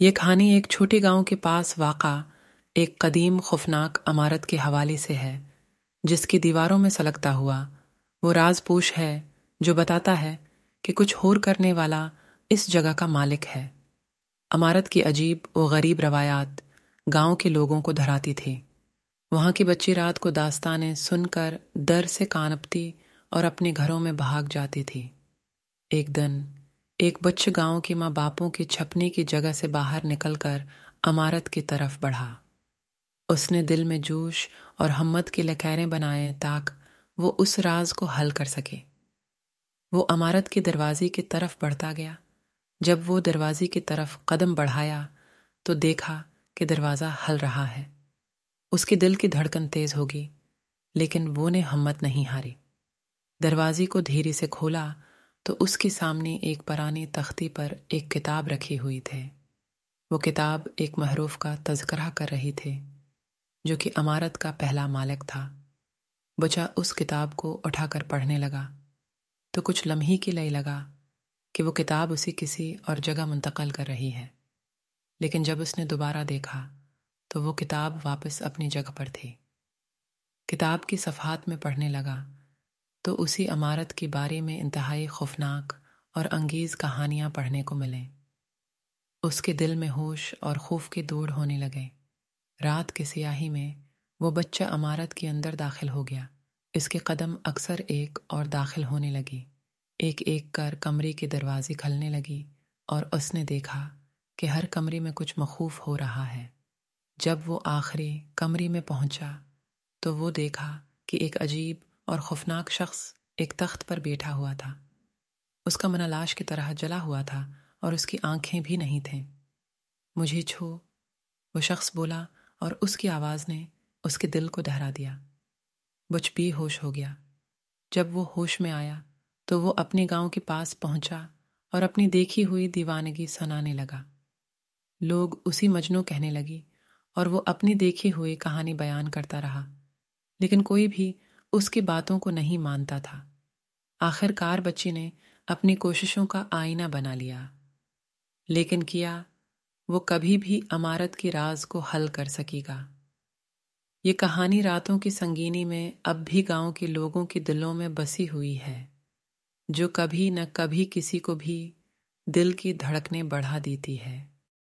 ये कहानी एक छोटे गांव के पास वाक़ा एक कदीम खुफनाक अमारत के हवाले से है जिसकी दीवारों में सलकता हुआ वो राजपूश है जो बताता है कि कुछ होर करने वाला इस जगह का मालिक है अमारत की अजीब व गरीब रवायात गांव के लोगों को धराती थी वहाँ की बच्ची रात को दास्तानें सुनकर डर से कानपती और अपने घरों में भाग जाती थी एक दिन एक बच्च गांव के माँ बापों के छपने की जगह से बाहर निकलकर अमारत की तरफ बढ़ा उसने दिल में जोश और हम्मत की लकैरें बनाए ताक वो उस राज को हल कर सके वो अमारत के दरवाजे की तरफ बढ़ता गया जब वो दरवाजे की तरफ कदम बढ़ाया तो देखा कि दरवाज़ा हल रहा है उसके दिल की धड़कन तेज होगी लेकिन वो ने हम्मत नहीं हारी दरवाजे को धीरे से खोला तो उसके सामने एक पुरानी तख्ती पर एक किताब रखी हुई थी वो किताब एक महरूफ का तस्करा कर रही थे जो कि अमारत का पहला मालिक था बचा उस किताब को उठाकर पढ़ने लगा तो कुछ लम्हे के लिए लगा कि वो किताब उसी किसी और जगह मुंतकल कर रही है लेकिन जब उसने दोबारा देखा तो वो किताब वापस अपनी जगह पर थी किताब की सफ़ात में पढ़ने लगा तो उसी अमारत के बारे में इंतहाई खौफनाक और अंगेज़ कहानियाँ पढ़ने को मिलें उसके दिल में होश और खौफ के दौड़ होने लगे रात के सियाही में वो बच्चा अमारत के अंदर दाखिल हो गया इसके कदम अक्सर एक और दाखिल होने लगी एक एक कर कमरे के दरवाजे खलने लगी और उसने देखा कि हर कमरे में कुछ मखूफ हो रहा है जब वो आखिरी कमरे में पहुंचा तो वो देखा कि एक अजीब और खौफनाक शख्स एक तख्त पर बैठा हुआ था उसका मना लाश की तरह जला हुआ था और उसकी आंखें भी नहीं थीं मुझे छो वो शख्स बोला और उसकी आवाज़ ने उसके दिल को दहरा दिया बुच भी होश हो गया जब वो होश में आया तो वो अपने गांव के पास पहुंचा और अपनी देखी हुई दीवानगी सुनाने लगा लोग उसी मजनू कहने लगी और वो अपनी देखी हुई कहानी बयान करता रहा लेकिन कोई भी उसकी बातों को नहीं मानता था आखिरकार बच्ची ने अपनी कोशिशों का आईना बना लिया लेकिन किया वो कभी भी अमारत के राज को हल कर सकेगा ये कहानी रातों की संगीनी में अब भी गांव के लोगों के दिलों में बसी हुई है जो कभी न कभी किसी को भी दिल की धड़कने बढ़ा देती है